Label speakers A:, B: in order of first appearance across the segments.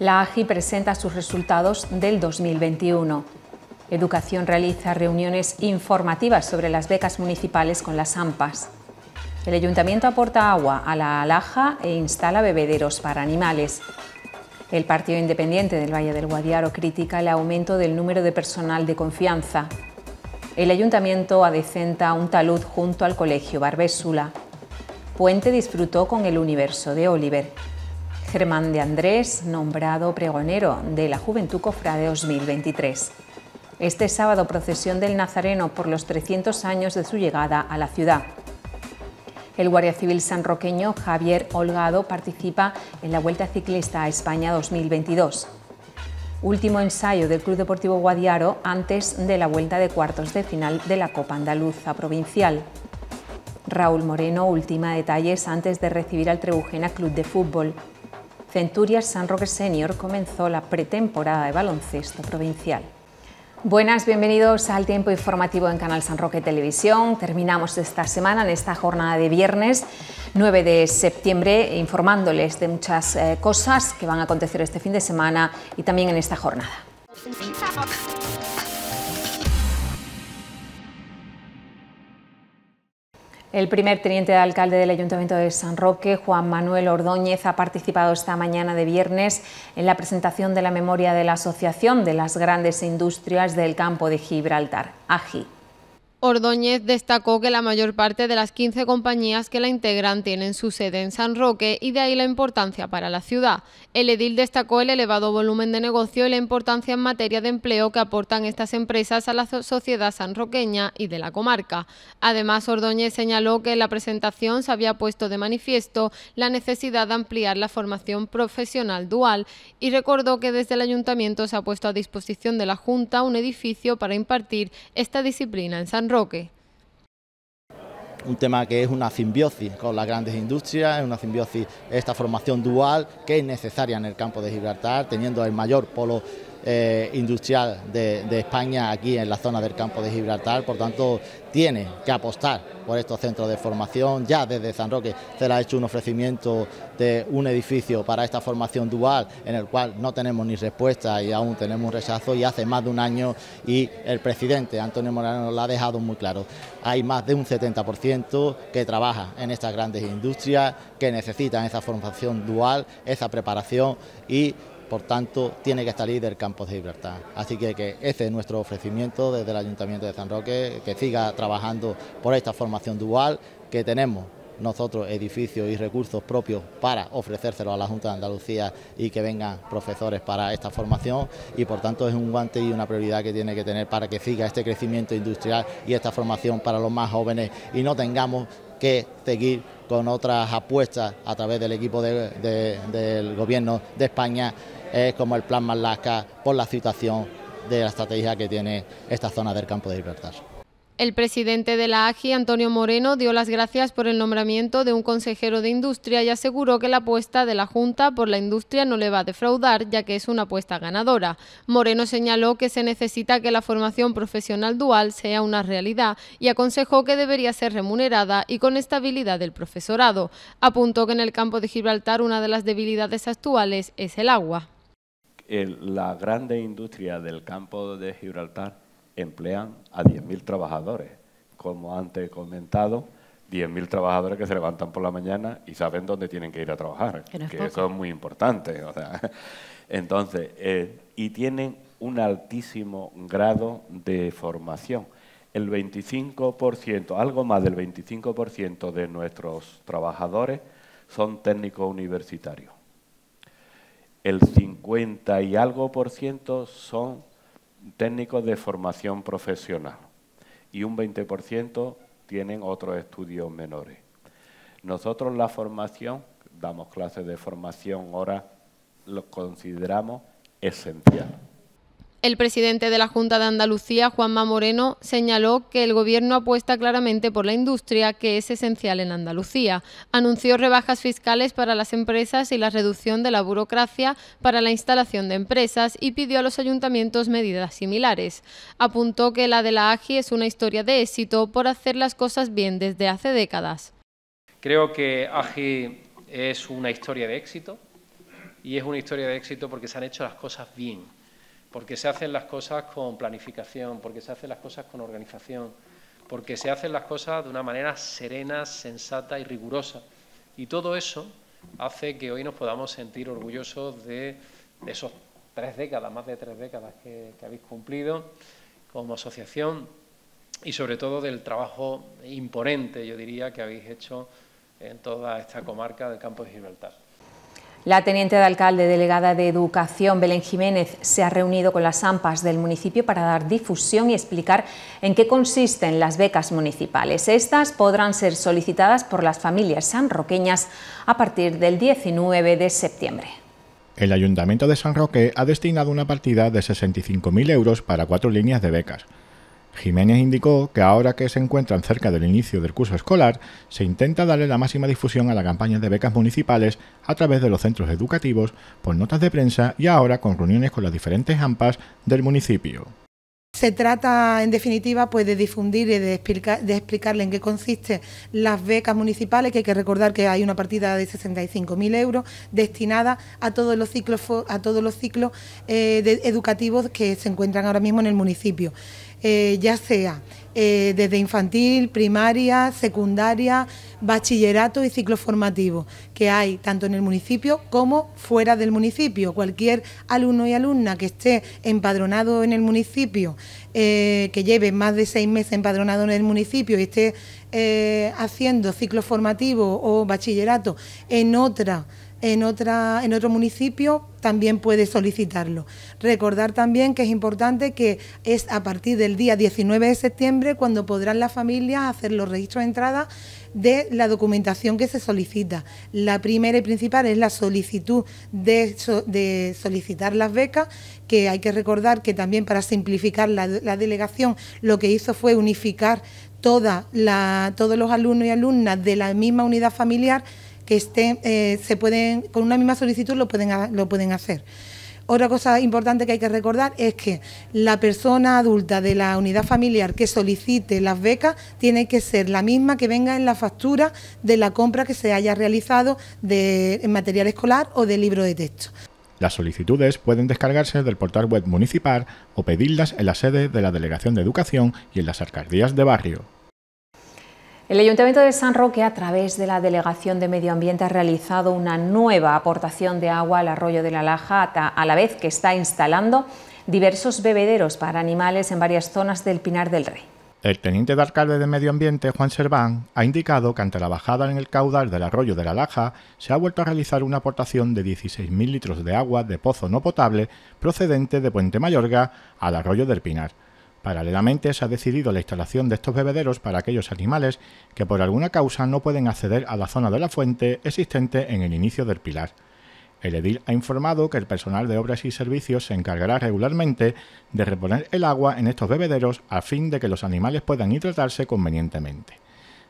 A: la AGI presenta sus resultados del 2021. Educación realiza reuniones informativas sobre las becas municipales con las AMPAs. El ayuntamiento aporta agua a la alhaja e instala bebederos para animales. El Partido Independiente del Valle del Guadiaro critica el aumento del número de personal de confianza. El ayuntamiento adecenta un talud junto al colegio Barbésula. Puente disfrutó con el universo de Oliver. Germán de Andrés, nombrado pregonero de la Juventud Cofrade 2023. Este sábado procesión del Nazareno por los 300 años de su llegada a la ciudad. El Guardia Civil sanroqueño Javier Holgado participa en la Vuelta Ciclista a España 2022. Último ensayo del Club Deportivo Guadiaro antes de la vuelta de cuartos de final de la Copa Andaluza Provincial. Raúl Moreno última detalles antes de recibir al Trebujena Club de Fútbol. Centurias San Roque Senior comenzó la pretemporada de baloncesto provincial. Buenas, bienvenidos al tiempo informativo en Canal San Roque Televisión. Terminamos esta semana en esta jornada de viernes 9 de septiembre informándoles de muchas eh, cosas que van a acontecer este fin de semana y también en esta jornada. El primer teniente de alcalde del Ayuntamiento de San Roque, Juan Manuel Ordóñez, ha participado esta mañana de viernes en la presentación de la memoria de la Asociación de las Grandes Industrias del Campo de Gibraltar, AGI.
B: Ordóñez destacó que la mayor parte de las 15 compañías que la integran tienen su sede en San Roque y de ahí la importancia para la ciudad. El edil destacó el elevado volumen de negocio y la importancia en materia de empleo que aportan estas empresas a la sociedad sanroqueña y de la comarca. Además, Ordóñez señaló que en la presentación se había puesto de manifiesto la necesidad de ampliar la formación profesional dual y recordó que desde el ayuntamiento se ha puesto a disposición de la Junta un edificio para impartir esta disciplina en San Roque.
C: Un tema que es una simbiosis con las grandes industrias, es una simbiosis, esta formación dual que es necesaria en el campo de Gibraltar, teniendo el mayor polo eh, industrial de, España aquí en la zona del campo de Gibraltar, por tanto tiene que apostar por estos centros de formación. Ya desde San Roque se le ha hecho un ofrecimiento de un edificio para esta formación dual en el cual no tenemos ni respuesta y aún tenemos un rechazo y hace más de un año y el presidente Antonio Moreno lo ha dejado muy claro. Hay más de un 70% que trabaja en estas grandes industrias, que necesitan esa formación dual, esa preparación y por tanto tiene que salir del campo de libertad... Así que, que ese es nuestro ofrecimiento desde el Ayuntamiento de San Roque, que siga trabajando por esta formación dual que tenemos nosotros edificios y recursos propios para ofrecérselo a la Junta de Andalucía y que vengan profesores para esta formación y por tanto es un guante y una prioridad que tiene que tener para que siga este crecimiento industrial y esta formación para los más jóvenes y no tengamos que seguir con otras apuestas a través del equipo del gobierno de España, como el plan Malasca, por la situación de la estrategia que tiene esta zona del campo de libertad.
B: El presidente de la AGI, Antonio Moreno, dio las gracias por el nombramiento de un consejero de industria y aseguró que la apuesta de la Junta por la industria no le va a defraudar, ya que es una apuesta ganadora. Moreno señaló que se necesita que la formación profesional dual sea una realidad y aconsejó que debería ser remunerada y con estabilidad del profesorado. Apuntó que en el campo de Gibraltar una de las debilidades actuales es el agua.
D: la grande industria del campo de Gibraltar emplean a 10.000 trabajadores. Como antes he comentado, 10.000 trabajadores que se levantan por la mañana y saben dónde tienen que ir a trabajar, que, eso es muy importante. Entonces, eh, y tienen un altísimo grado de formación. El 25%, algo más del 25% de nuestros trabajadores son técnicos universitarios. El 50 y algo por ciento son técnicos de formación profesional y un 20% tienen otros estudios menores. Nosotros la formación, damos clases de formación, ahora lo consideramos esencial.
B: El presidente de la Junta de Andalucía, Juanma Moreno, señaló que el Gobierno apuesta claramente por la industria, que es esencial en Andalucía. Anunció rebajas fiscales para las empresas y la reducción de la burocracia para la instalación de empresas y pidió a los ayuntamientos medidas similares. Apuntó que la de la AGI es una historia de éxito por hacer las cosas bien desde hace décadas.
D: Creo que AGI es una historia de éxito y es una historia de éxito porque se han hecho las cosas bien porque se hacen las cosas con planificación, porque se hacen las cosas con organización, porque se hacen las cosas de una manera serena, sensata y rigurosa. Y todo eso hace que hoy nos podamos sentir orgullosos de, esos tres décadas, más de tres décadas que, que habéis cumplido como asociación y sobre todo del trabajo imponente, yo diría, que habéis hecho en toda esta comarca del campo de Gibraltar.
A: La teniente de alcalde delegada de Educación, Belén Jiménez, se ha reunido con las AMPAs del municipio para dar difusión y explicar en qué consisten las becas municipales. Estas podrán ser solicitadas por las familias sanroqueñas a partir del 19 de septiembre.
D: El Ayuntamiento de San Roque ha destinado una partida de 65.000 euros para cuatro líneas de becas. Jiménez indicó que ahora que se encuentran cerca del inicio del curso escolar, se intenta darle la máxima difusión a la campaña de becas municipales a través de los centros educativos, por notas de prensa y ahora con reuniones con las diferentes AMPAs del municipio.
E: Se trata, en definitiva, pues, de difundir y de, explicarle en qué consisten las becas municipales, que hay que recordar que hay una partida de 65.000 euros destinada a todos los ciclos, a todos los ciclos eh, educativos que se encuentran ahora mismo en el municipio. Eh, ya sea eh, desde infantil, primaria, secundaria, bachillerato y ciclo formativo, que hay tanto en el municipio como fuera del municipio. Cualquier alumno y alumna que esté empadronado en el municipio, eh, que lleve más de seis meses empadronado en el municipio y esté haciendo ciclo formativo o bachillerato en otra en, otra, en otro municipio también puede solicitarlo. Recordar también que es importante que es a partir del día 19 de septiembre cuando podrán las familias hacer los registros de entrada de la documentación que se solicita. La primera y principal es la solicitud de, de solicitar las becas, que hay que recordar que también para simplificar la, delegación lo que hizo fue unificar toda la, todos los alumnos y alumnas de la misma unidad familiar que eh, se pueden, con una misma solicitud lo pueden, lo pueden hacer. Otra cosa importante que hay que recordar es que la persona adulta de la unidad familiar que solicite las becas tiene que ser la misma que venga en la factura de la compra que se haya realizado de material escolar o de libro de texto.
D: Las solicitudes pueden descargarse del portal web municipal o pedirlas en la sede de la Delegación de Educación y en las alcaldías de barrio.
A: El Ayuntamiento de San Roque, a través de la Delegación de Medio Ambiente, ha realizado una nueva aportación de agua al arroyo de la Laja, a la vez que está instalando diversos bebederos para animales en varias zonas del Pinar del Rey.
D: El teniente de alcalde de Medio Ambiente, Juan Serván, ha indicado que ante la bajada en el caudal del arroyo de la Laja se ha vuelto a realizar una aportación de 16.000 litros de agua de pozo no potable procedente de Puente Mayorga al arroyo del Pinar. Paralelamente, se ha decidido la instalación de estos bebederos para aquellos animales que por alguna causa no pueden acceder a la zona de la fuente existente en el inicio del pilar. El edil ha informado que el personal de obras y servicios se encargará regularmente de reponer el agua en estos bebederos a fin de que los animales puedan hidratarse convenientemente.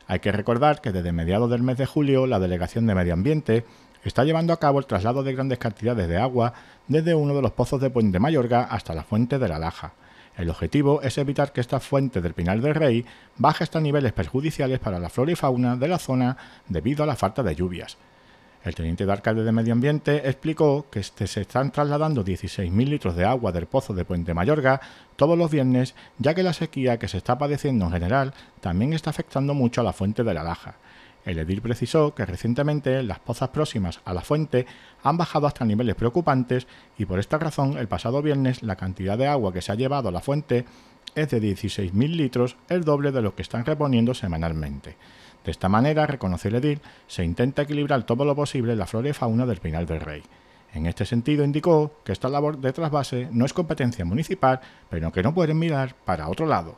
D: Hay que recordar que desde mediados del mes de julio la Delegación de Medio Ambiente está llevando a cabo el traslado de grandes cantidades de agua desde uno de los pozos de Puente Mayorga hasta la fuente de la Laja. El objetivo es evitar que esta fuente del Pinal del Rey baje hasta niveles perjudiciales para la flora y fauna de la zona debido a la falta de lluvias. El teniente de alcalde de Medio Ambiente explicó que este se están trasladando 16.000 litros de agua del pozo de Puente Mayorga todos los viernes, ya que la sequía que se está padeciendo en general también está afectando mucho a la fuente de la Laja. El edil precisó que recientemente las pozas próximas a la fuente han bajado hasta niveles preocupantes y por esta razón el pasado viernes la cantidad de agua que se ha llevado a la fuente es de 16.000 litros, el doble de lo que están reponiendo semanalmente. De esta manera, reconoce el edil, se intenta equilibrar todo lo posible la flora y fauna del Pinal del Rey. En este sentido, indicó que esta labor de trasvase no es competencia municipal, pero que no pueden mirar para otro lado.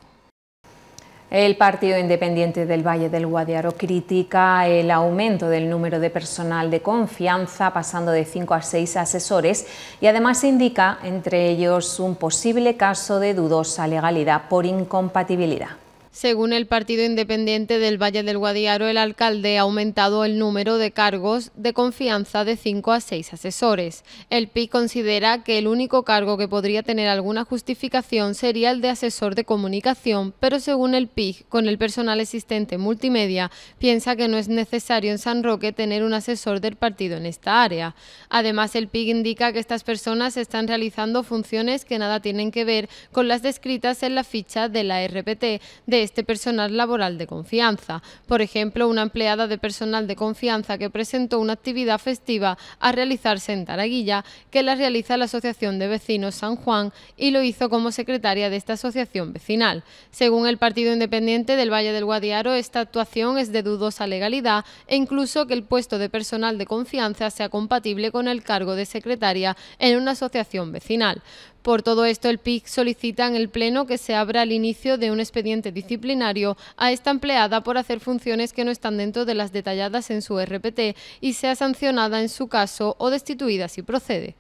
A: El Partido Independiente del Valle del Guadiaro critica el aumento del número de personal de confianza, pasando de 5 a 6 asesores, y además indica entre ellos un posible caso de dudosa legalidad por incompatibilidad.
B: Según el Partido Independiente del Valle del Guadiaro, el alcalde ha aumentado el número de cargos de confianza de 5 a 6 asesores. El PI considera que el único cargo que podría tener alguna justificación sería el de asesor de comunicación, pero según el PIG, con el personal existente multimedia, piensa que no es necesario en San Roque tener un asesor del partido en esta área. Además, el PIG indica que estas personas están realizando funciones que nada tienen que ver con las descritas en la ficha de la RPT de este personal laboral de confianza. Por ejemplo, una empleada de personal de confianza que presentó una actividad festiva a realizarse en Taraguilla, que la realiza la Asociación de Vecinos San Juan y lo hizo como secretaria de esta asociación vecinal. Según el Partido Independiente del Valle del Guadiaro, esta actuación es de dudosa legalidad e incluso que el puesto de personal de confianza sea compatible con el cargo de secretaria en una asociación vecinal. Por todo esto, el PIC solicita en el Pleno que se abra el inicio de un expediente disciplinario a esta empleada por hacer funciones que no están dentro de las detalladas en su RPT y sea sancionada en su caso o destituida si procede.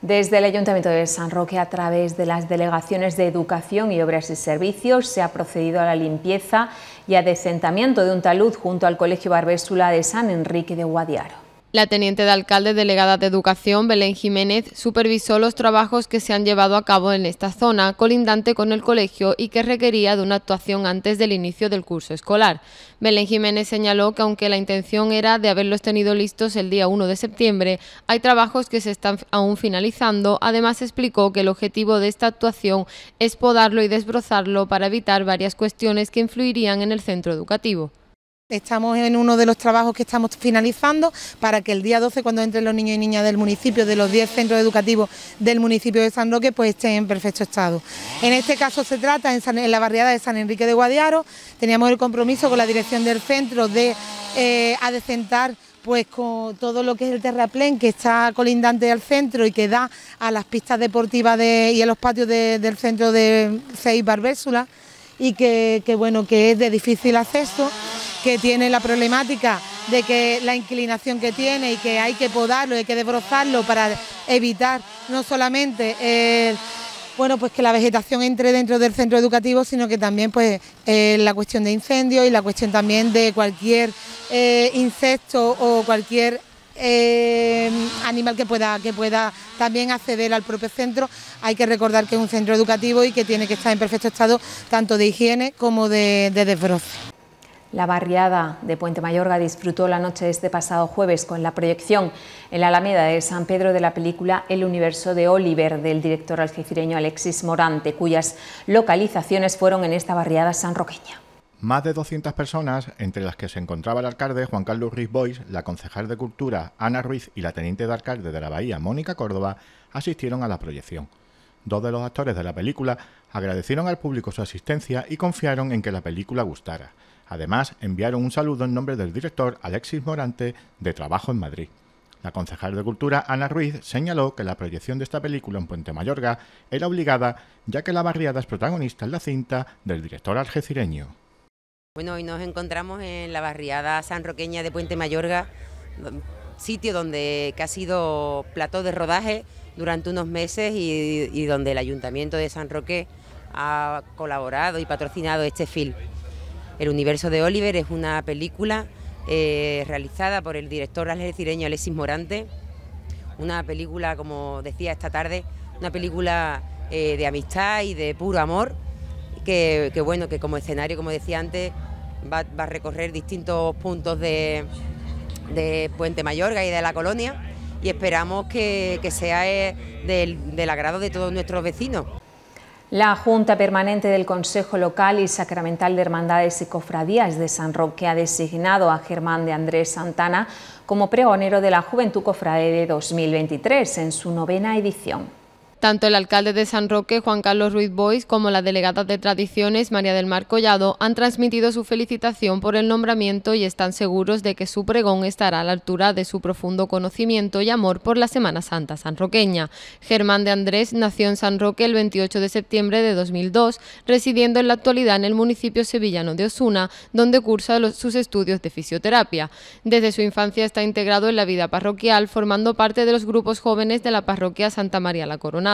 A: Desde el Ayuntamiento de San Roque, a través de las delegaciones de Educación y Obras y Servicios, se ha procedido a la limpieza y adesentamiento de un talud junto al Colegio Barbésula de San Enrique de Guadiaro. La teniente de alcalde delegada de Educación, Belén Jiménez, supervisó
B: los trabajos que se han llevado a cabo en esta zona, colindante con el colegio y que requería de una actuación antes del inicio del curso escolar. Belén Jiménez señaló que aunque la intención era de haberlos tenido listos el día 1 de septiembre, hay trabajos que se están aún finalizando. Además explicó que el objetivo de esta actuación es podarlo y desbrozarlo para evitar
E: varias cuestiones que influirían en el centro educativo. Estamos en uno de los trabajos que estamos finalizando para que el día 12, cuando entren los niños y niñas del municipio, de los 10 centros educativos del municipio de San Roque, pues estén en perfecto estado. En este caso se trata en, la barriada de San Enrique de Guadiaro. Teníamos el compromiso con la dirección del centro de eh, adecentar pues con todo lo que es el terraplén que está colindante al centro y que da a las pistas deportivas y a los patios del centro de Seis Barbésula y que, bueno, que es de difícil acceso, que tiene la problemática de que la inclinación que tiene y que hay que podarlo, hay que desbrozarlo para evitar no solamente bueno, pues que la vegetación entre dentro del centro educativo, sino que también pues eh, la cuestión de incendios y la cuestión también de cualquier eh, insecto o cualquier eh, animal que pueda, que pueda también acceder al propio centro. Hay que recordar que es un centro educativo y que tiene que estar en perfecto estado tanto de
A: higiene como de, de desbroce. La barriada de Puente Mayorga disfrutó la noche de este pasado jueves con la proyección en la Alameda de San Pedro de la película El universo de Oliver del director algecireño Alexis Morante, cuyas localizaciones fueron en esta barriada sanroqueña.
D: Más de 200 personas, entre las que se encontraba el alcalde Juan Carlos Ruiz Bois, la concejal de Cultura Ana Ruiz y la teniente de alcalde de la Bahía Mónica Córdoba, asistieron a la proyección. Dos de los actores de la película agradecieron al público su asistencia y confiaron en que la película gustara. Además, enviaron un saludo en nombre del director Alexis Morante de Trabajo en Madrid. La concejal de Cultura, Ana Ruiz, señaló que la proyección de esta película en Puente Mayorga era obligada, ya que la barriada es protagonista en la cinta del director algecireño.
B: Bueno, hoy nos encontramos en la barriada sanroqueña de Puente Mayorga, sitio donde ha sido plató de rodaje durante unos meses y, donde el Ayuntamiento de San Roque ha colaborado y patrocinado este film. El universo de Oliver es una película eh, realizada por el director gallego-cireño Alexis Morante, una película, como decía esta tarde, una película eh, de amistad y de puro amor que, bueno, que como escenario, como decía antes, va, a recorrer distintos puntos de, Puente Mayorga y de la colonia y esperamos que, sea eh,
A: del, del agrado de todos nuestros vecinos. La Junta Permanente del Consejo Local y Sacramental de Hermandades y Cofradías de San Roque ha designado a Germán de Andrés Santana como pregonero de la Juventud Cofrade de 2023 en su novena edición.
B: Tanto el alcalde de San Roque, Juan Carlos Ruiz Bois, como la delegada de Tradiciones, María del Mar Collado, han transmitido su felicitación por el nombramiento y están seguros de que su pregón estará a la altura de su profundo conocimiento y amor por la Semana Santa sanroqueña. Germán de Andrés nació en San Roque el 28 de septiembre de 2002, residiendo en la actualidad en el municipio sevillano de Osuna, donde cursa sus estudios de fisioterapia. Desde su infancia está integrado en la vida parroquial, formando parte de los grupos jóvenes de la parroquia Santa María la Corona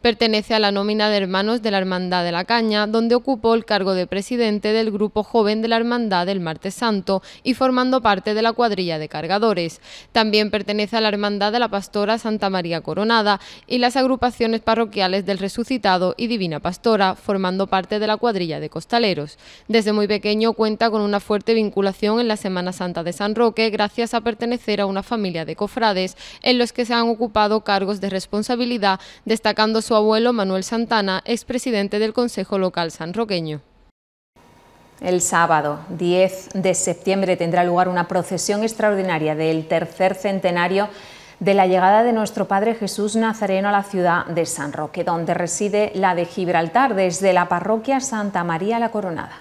B: Pertenece a la nómina de hermanos de la Hermandad de la Caña, donde ocupó el cargo de presidente del grupo joven de la Hermandad del Martes Santo y formando parte de la cuadrilla de cargadores. También pertenece a la Hermandad de la Pastora Santa María Coronada y las agrupaciones parroquiales del Resucitado y Divina Pastora, formando parte de la cuadrilla de costaleros. Desde muy pequeño cuenta con una fuerte vinculación en la Semana Santa de San Roque gracias a pertenecer a una familia de cofrades en los que se han ocupado cargos de responsabilidad de destacando su abuelo Manuel Santana, expresidente del Consejo Local Sanroqueño.
A: El sábado 10 de septiembre tendrá lugar una procesión extraordinaria del tercer centenario de la llegada de nuestro Padre Jesús Nazareno a la ciudad de San Roque, donde reside la de Gibraltar, desde la parroquia Santa María la Coronada.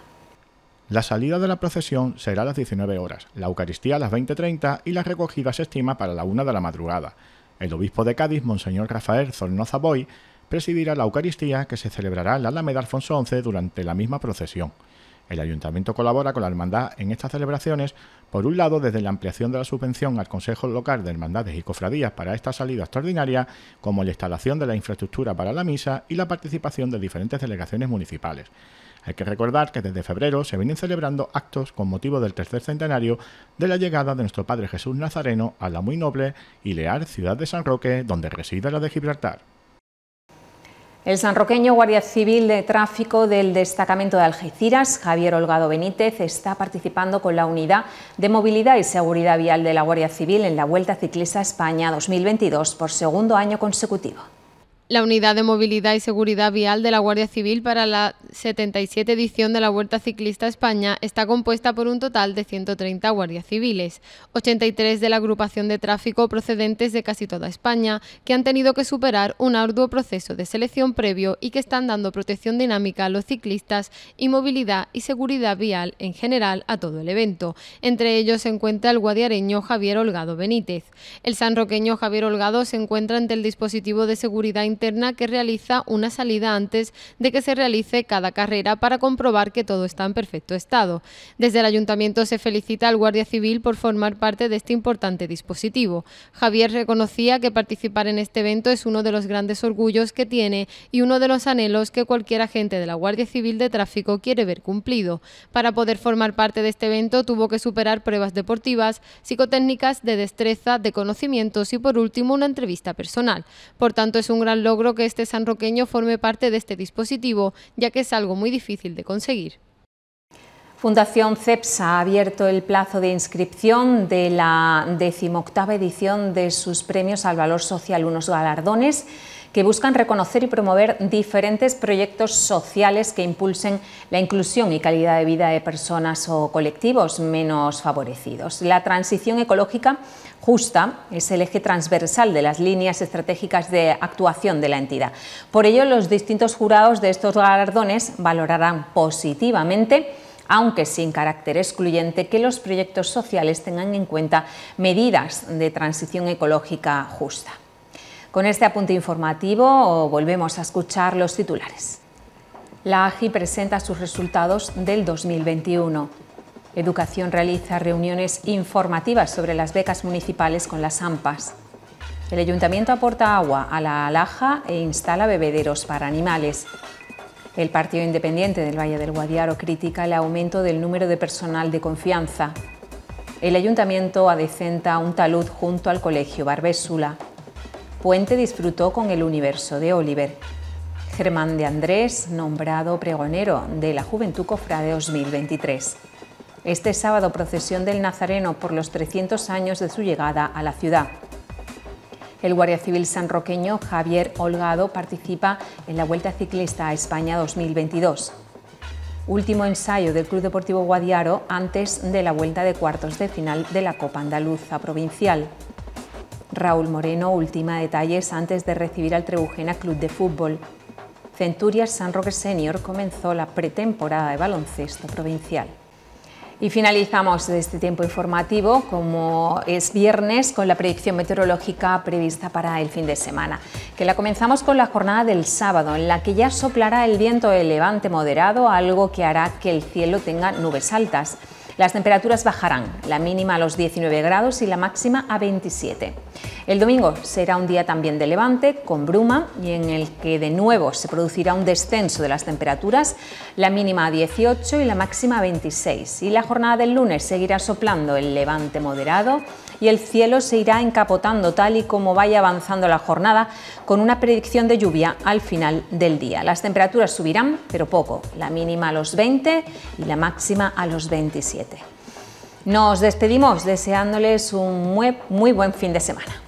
D: La salida de la procesión será a las 19 horas, la Eucaristía a las 20.30 y la recogida se estima para la 1 de la madrugada. El obispo de Cádiz, Monseñor Rafael Zornoza Boy, presidirá la Eucaristía que se celebrará en la Alameda Alfonso XI durante la misma procesión. El ayuntamiento colabora con la hermandad en estas celebraciones, por un lado desde la ampliación de la subvención al Consejo Local de Hermandades y Cofradías para esta salida extraordinaria, como la instalación de la infraestructura para la misa y la participación de diferentes delegaciones municipales. Hay que recordar que desde febrero se vienen celebrando actos con motivo del tercer centenario de la llegada de nuestro Padre Jesús Nazareno a la muy noble y leal ciudad de San Roque, donde reside la de Gibraltar.
A: El sanroqueño guardia civil de tráfico del destacamento de Algeciras, Javier Olgado Benítez, está participando con la unidad de movilidad y seguridad vial de la Guardia Civil en la Vuelta Ciclista España 2022 por segundo año consecutivo
B: la Unidad de Movilidad y Seguridad Vial de la Guardia Civil para la 77 edición de la Vuelta Ciclista España está compuesta por un total de 130 guardias civiles, 83 de la agrupación de tráfico procedentes de casi toda España, que han tenido que superar un arduo proceso de selección previo y que están dando protección dinámica a los ciclistas y movilidad y seguridad vial en general a todo el evento. Entre ellos se encuentra el guadiareño Javier Holgado Benítez. El sanroqueño Javier Holgado se encuentra ante el dispositivo de seguridad interna que realiza una salida antes de que se realice cada carrera para comprobar que todo está en perfecto estado. Desde el ayuntamiento se felicita al Guardia Civil por formar parte de este importante dispositivo. Javier reconocía que participar en este evento es uno de los grandes orgullos que tiene y uno de los anhelos que cualquier agente de la Guardia Civil de Tráfico quiere ver cumplido. Para poder formar parte de este evento tuvo que superar pruebas deportivas, psicotécnicas, de destreza, de conocimientos y por último una entrevista personal. Por tanto, es un gran logro que este sanroqueño forme parte de este dispositivo, ya que es algo muy difícil de conseguir.
A: Fundación CEPSA ha abierto el plazo de inscripción de la decimoctava edición de sus premios al valor social, unos galardones que buscan reconocer y promover diferentes proyectos sociales que impulsen la inclusión y calidad de vida de personas o colectivos menos favorecidos. La transición ecológica justa es el eje transversal de las líneas estratégicas de actuación de la entidad. Por ello, los distintos jurados de estos galardones valorarán positivamente aunque sin carácter excluyente, que los proyectos sociales tengan en cuenta medidas de transición ecológica justa. Con este apunte informativo volvemos a escuchar los titulares. La AGI presenta sus resultados del 2021. Educación realiza reuniones informativas sobre las becas municipales con las AMPAs. El ayuntamiento aporta agua a la alhaja e instala bebederos para animales. El Partido Independiente del Valle del Guadiaro critica el aumento del número de personal de confianza. El ayuntamiento adecenta un talud junto al colegio Barbésula. Puente disfrutó con el universo de Oliver. Germán de Andrés, nombrado pregonero de la Juventud Cofrade 2023. Este sábado procesión del Nazareno por los 300 años de su llegada a la ciudad. El Guardia Civil sanroqueño Javier Holgado participa en la Vuelta Ciclista a España 2022. Último ensayo del Club Deportivo Guadiaro antes de la vuelta de cuartos de final de la Copa Andaluza Provincial. Raúl Moreno última detalles antes de recibir al Trebujena Club de Fútbol. Centurias San Roque Senior comenzó la pretemporada de baloncesto provincial. Y finalizamos este tiempo informativo, como es viernes, con la predicción meteorológica prevista para el fin de semana, que la comenzamos con la jornada del sábado, en la que ya soplará el viento de levante moderado, algo que hará que el cielo tenga nubes altas. Las temperaturas bajarán, la mínima a los 19 grados y la máxima a 27. El domingo será un día también de levante, con bruma, y en el que de nuevo se producirá un descenso de las temperaturas, la mínima a 18 y la máxima a 26. Y la jornada del lunes seguirá soplando el levante moderado, y el cielo se irá encapotando tal y como vaya avanzando la jornada, con una predicción de lluvia al final del día. Las temperaturas subirán, pero poco, la mínima a los 20 y la máxima a los 27. Nos despedimos deseándoles un muy, muy buen fin de semana.